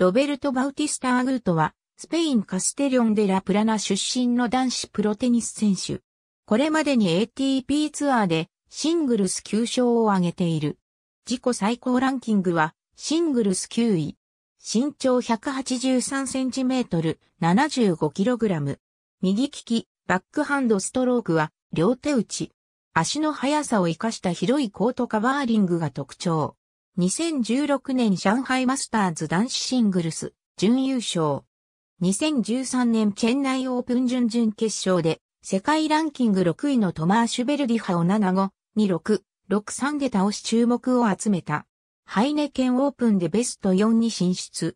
ロベルト・バウティスタ・アグートは、スペイン・カステリョン・デ・ラ・プラナ出身の男子プロテニス選手。これまでに ATP ツアーでシングルス9勝を挙げている。自己最高ランキングはシングルス9位。身長183センチメートル、75キログラム。右利き、バックハンドストロークは両手打ち。足の速さを生かした広いコートカバーリングが特徴。2016年上海マスターズ男子シングルス、準優勝。2013年チェンナイオープン準々決勝で、世界ランキング6位のトマーシュベルディハを7 5 26、6-3で倒し注目を集めた。ハイネケンオープンでベスト4に進出。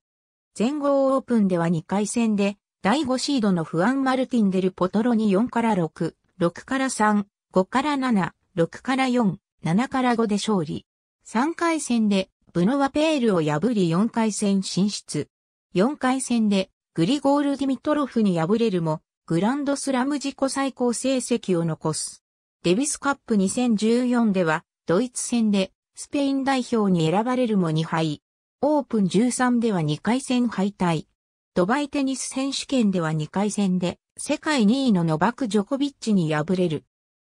全豪オープンでは2回戦で、第5シードのフアン・マルティンデル・ポトロに4から6、6から3、5から7、6から4、7から5で勝利。3回戦でブノワペールを破り4回戦進出。4回戦でグリゴール・ディミトロフに敗れるも、グランドスラム自己最高成績を残す。デビスカップ2014では、ドイツ戦でスペイン代表に選ばれるも2敗。オープン13では2回戦敗退。ドバイテニス選手権では2回戦で世界2位のノバク・ジョコビッチに敗れる。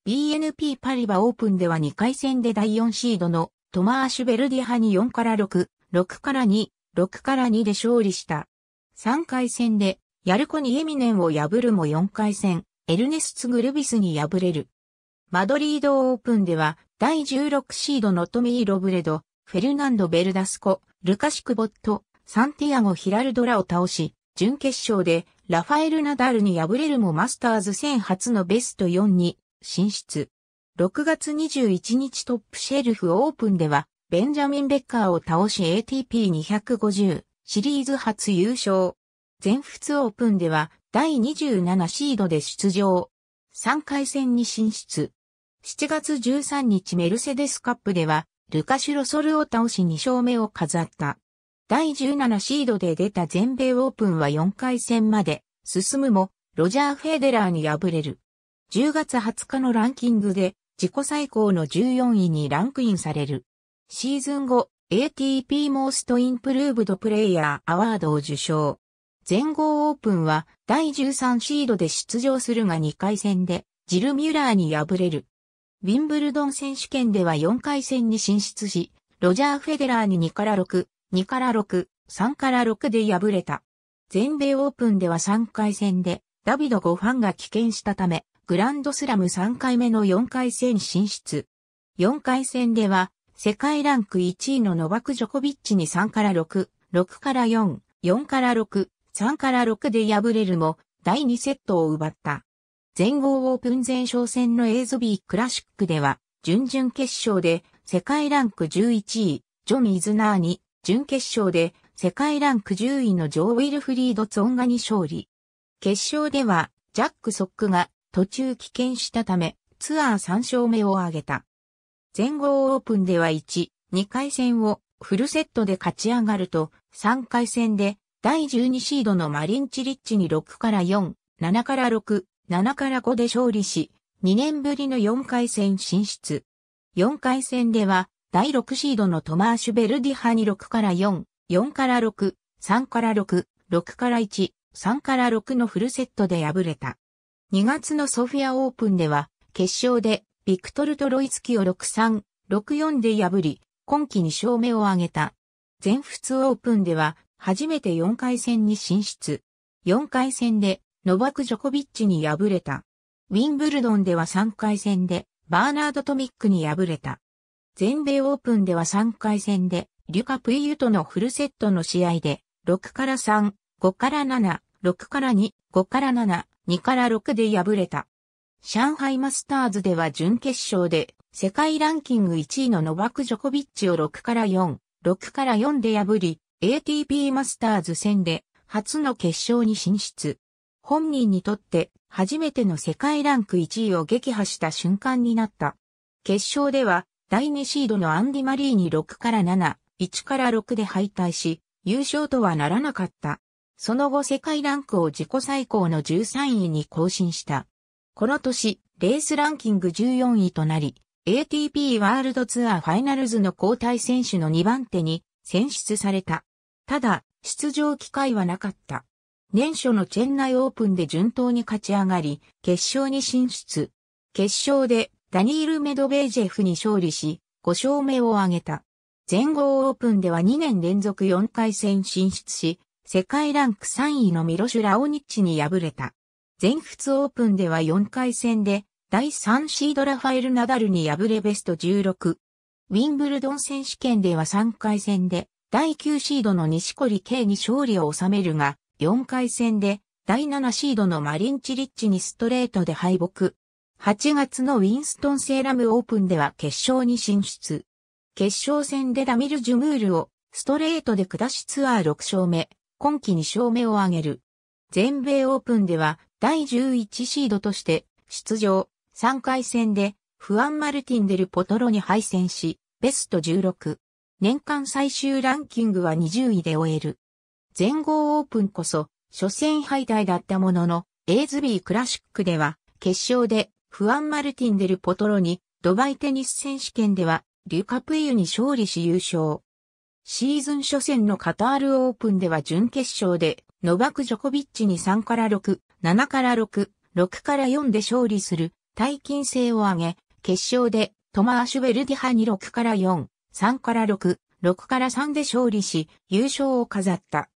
BNP パリバオープンでは2回戦で第4シードのトマーシュ・ベルディ派に4から6、6から2、6から2で勝利した。3回戦で、ヤルコにエミネンを破るも4回戦、エルネスツ・グルビスに敗れる。マドリードオープンでは、第16シードのトミー・ロブレド、フェルナンド・ベルダスコ、ルカシク・ボット、サンティアゴ・ヒラルドラを倒し、準決勝でラファエル・ナダルに敗れるもマスターズ1000初のベスト4に進出。6月21日トップシェルフオープンでは、ベンジャミン・ベッカーを倒し ATP250 シリーズ初優勝。全仏オープンでは第27シードで出場。3回戦に進出。7月13日メルセデスカップでは、ルカシュロソルを倒し2勝目を飾った。第17シードで出た全米オープンは4回戦まで進むも、ロジャー・フェデラーに敗れる。10月20日のランキングで自己最高の14位にランクインされる。シーズン後、ATP モ i ストイン v ルーブ l プレイヤーアワードを受賞。全豪オープンは第13シードで出場するが2回戦でジル・ミュラーに敗れる。ウィンブルドン選手権では4回戦に進出し、ロジャー・フェデラーに2から6、2から6、3から6で敗れた。全米オープンでは3回戦でダビド・ゴファンが棄権したため、グランドスラム3回目の4回戦進出。4回戦では、世界ランク1位のノバク・ジョコビッチに3から6、6から4、4から6、3から6で敗れるも、第2セットを奪った。全豪オープン前哨戦のエイズビークラシックでは、準々決勝で世界ランク11位、ジョン・イズナーに、準決勝で世界ランク10位のジョー・ウィルフリード・ツォンガに勝利。決勝では、ジャック・ソックが途中棄権したため、ツアー3勝目を挙げた。全豪オープンでは1、2回戦をフルセットで勝ち上がると、3回戦で第12シードのマリンチリッチに6から4、7から6、7から5で勝利し、2年ぶりの4回戦進出。4回戦では、第6シードのトマーシュ・ベルディハに6から4、4から6、3から6、6から1、3から6のフルセットで敗れた。2月のソフィアオープンでは、決勝でビクトル・トロイツキを6-3、6-4で破り、今季2勝目を挙げた。全仏オープンでは、初めて4回戦に進出。4回戦で、ノバク・ジョコビッチに敗れた。ウィンブルドンでは3回戦で、バーナード・トミックに敗れた。全米オープンでは3回戦で、リュカ・プイユとのフルセットの試合で、6から3、5から7、6から2、5から7、2から6で敗れた。上海マスターズでは準決勝で世界ランキング1位のノバク・ジョコビッチを6から4、6から4で破り、ATP マスターズ戦で初の決勝に進出。本人にとって初めての世界ランク1位を撃破した瞬間になった。決勝では第2シードのアンディ・マリーに6から7、1から6で敗退し、優勝とはならなかった。その後世界ランクを自己最高の13位に更新した。この年、レースランキング14位となり、ATP ワールドツアーファイナルズの交代選手の2番手に選出された。ただ、出場機会はなかった。年初のチェンナイオープンで順当に勝ち上がり、決勝に進出。決勝でダニール・メドベージェフに勝利し、5勝目を挙げた。全豪オープンでは2年連続4回戦進出し、世界ランク3位のミロシュ・ラオニッチに敗れた。全仏オープンでは4回戦で、第3シードラファエル・ナダルに敗れベスト16。ウィンブルドン選手権では3回戦で、第9シードの西堀圭に勝利を収めるが、4回戦で、第7シードのマリン・チリッチにストレートで敗北。8月のウィンストン・セーラムオープンでは決勝に進出。決勝戦でダミル・ジュムールをストレートで下しツアー6勝目、今季2勝目を挙げる。全米オープンでは第11シードとして出場、3回戦でフアン・マルティン・デル・ポトロに敗戦し、ベスト16。年間最終ランキングは20位で終える。全豪オープンこそ、初戦敗退だったものの、エイズビークラシックでは、決勝で、フアン・マルティン・デル・ポトロに、ドバイテニス選手権では、リュカプイユに勝利し優勝。シーズン初戦のカタールオープンでは準決勝で、ノバク・ジョコビッチに3から6、7から6、6から4で勝利する、大金性を上げ、決勝で、トマーシュ・ベルディハに6から4、3から6、6から3で勝利し、優勝を飾った。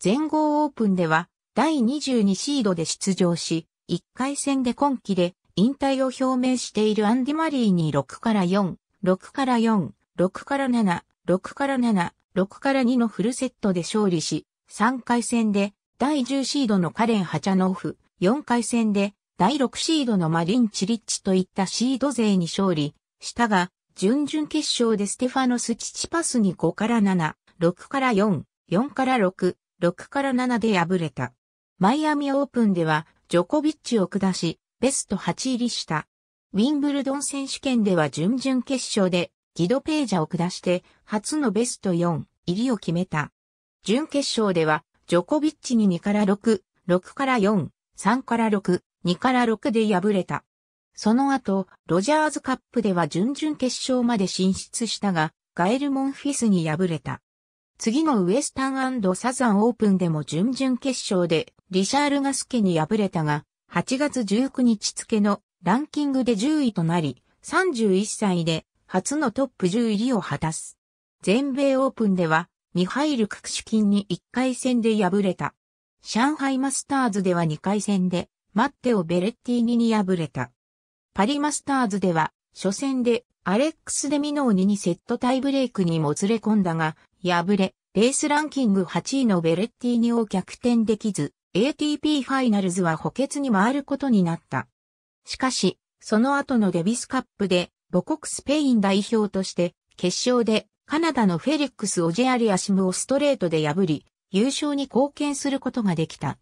全豪オープンでは、第22シードで出場し、1回戦で今季で引退を表明しているアンディ・マリーに6から4、6から4、6から7、6から7、6から2のフルセットで勝利し、3回戦で第10シードのカレン・ハチャノフ、4回戦で第6シードのマリン・チリッチといったシード勢に勝利したが、準々決勝でステファノス・チチパスに5から7、6から4、4から6、6から7で敗れた。マイアミオープンではジョコビッチを下し、ベスト8入りした。ウィンブルドン選手権では準々決勝でギド・ページャを下して、初のベスト4入りを決めた。準決勝では、ジョコビッチに2から6、6から4、3から6、2から6で敗れた。その後、ロジャーズカップでは準々決勝まで進出したが、ガエル・モンフィスに敗れた。次のウエスタンサザンオープンでも準々決勝でリシャール・ガスケに敗れたが、8月19日付のランキングで10位となり、31歳で初のトップ10入りを果たす。全米オープンでは、ミハイル・ククシュキンに1回戦で敗れた。上海マスターズでは2回戦で、マッテオ・ベレッティーニに敗れた。パリマスターズでは、初戦で、アレックス・デミノーニにセットタイブレイクにもつれ込んだが、敗れ、レースランキング8位のベレッティーニを逆転できず、ATP ファイナルズは補欠に回ることになった。しかし、その後のデビスカップで母国スペイン代表として、決勝でカナダのフェリックス・オジェアリアシムをストレートで破り、優勝に貢献することができた。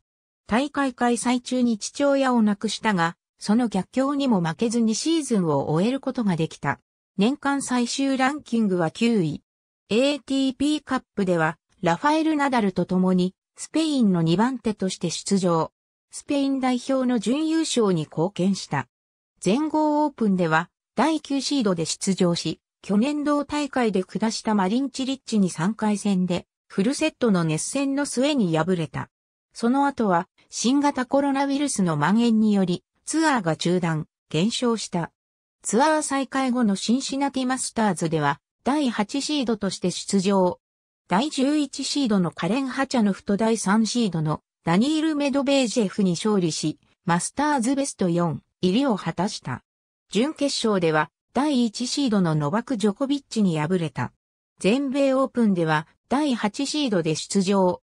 大会開催中に父親を亡くしたが、その逆境にも負けずにシーズンを終えることができた。年間最終ランキングは9位。ATP カップでは、ラファエル・ナダルと共に、スペインの2番手として出場。スペイン代表の準優勝に貢献した。全豪オープンでは、第9シードで出場し、去年同大会で下したマリンチリッチに3回戦で、フルセットの熱戦の末に敗れた。その後は、新型コロナウイルスの蔓延により、ツアーが中断、減少した。ツアー再開後のシンシナティマスターズでは、第8シードとして出場。第11シードのカレン・ハチャノフと第3シードのダニール・メドベージェフに勝利し、マスターズベスト4入りを果たした。準決勝では第1シードのノバク・ジョコビッチに敗れた。全米オープンでは第8シードで出場。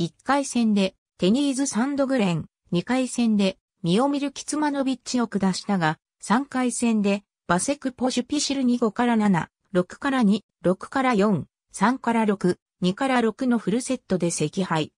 1回戦でテニーズ・サンドグレン、2回戦でミオミル・キツマノビッチを下したが、3回戦でバセク・ポシュピシル2 5から7、6から2、6から4、3から6、2から6のフルセットで赤敗。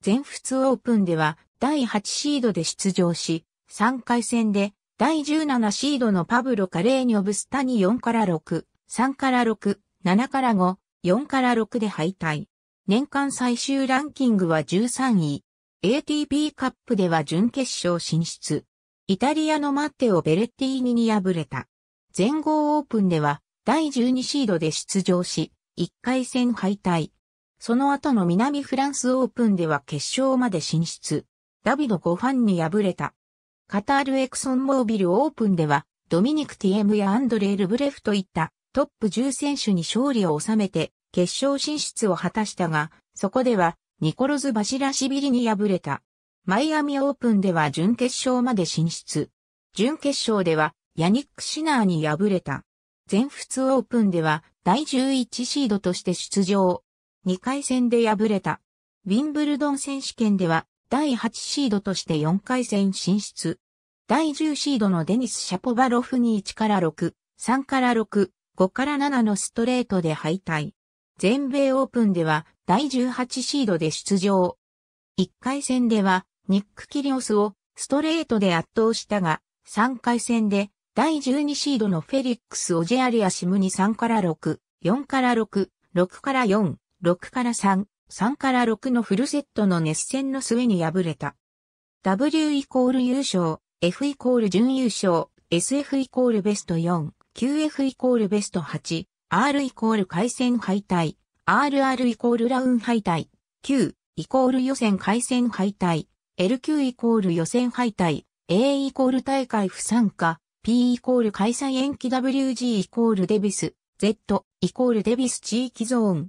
全仏オープンでは第8シードで出場し、3回戦で第17シードのパブロ・カレーニョブスタに4から6、3から6、7から5、4から6で敗退。年間最終ランキングは13位。ATP カップでは準決勝進出。イタリアのマッテオ・ベレッティーニに敗れた。全豪オープンでは第12シードで出場し、1回戦敗退。その後の南フランスオープンでは決勝まで進出。ダビド・ゴファンに敗れた。カタールエクソンモービルオープンでは、ドミニク・ティエムやアンドレ・ールブレフといったトップ10選手に勝利を収めて決勝進出を果たしたが、そこではニコロズ・バシラシビリに敗れた。マイアミオープンでは準決勝まで進出。準決勝ではヤニック・シナーに敗れた。全仏オープンでは第11シードとして出場。2回戦で敗れた。ウィンブルドン選手権では第8シードとして4回戦進出。第10シードのデニス・シャポバロフに1から6、3から6、5から7のストレートで敗退。全米オープンでは第18シードで出場。1回戦ではニック・キリオスをストレートで圧倒したが、3回戦で第12シードのフェリックス・オジェアリアシムに3から6、4から6、6から4、6から3、3から6のフルセットの熱戦の末に敗れた。W イコール優勝、F イコール準優勝、SF イコールベスト4、QF イコールベスト8、R イコール回戦敗退、RR イコールラウン敗退、Q イコール予選回戦敗退、LQ イコール予選敗退、A イコール大会不参加、P イコール開催延期 WG イコールデビス、Z イコールデビス地域ゾーン、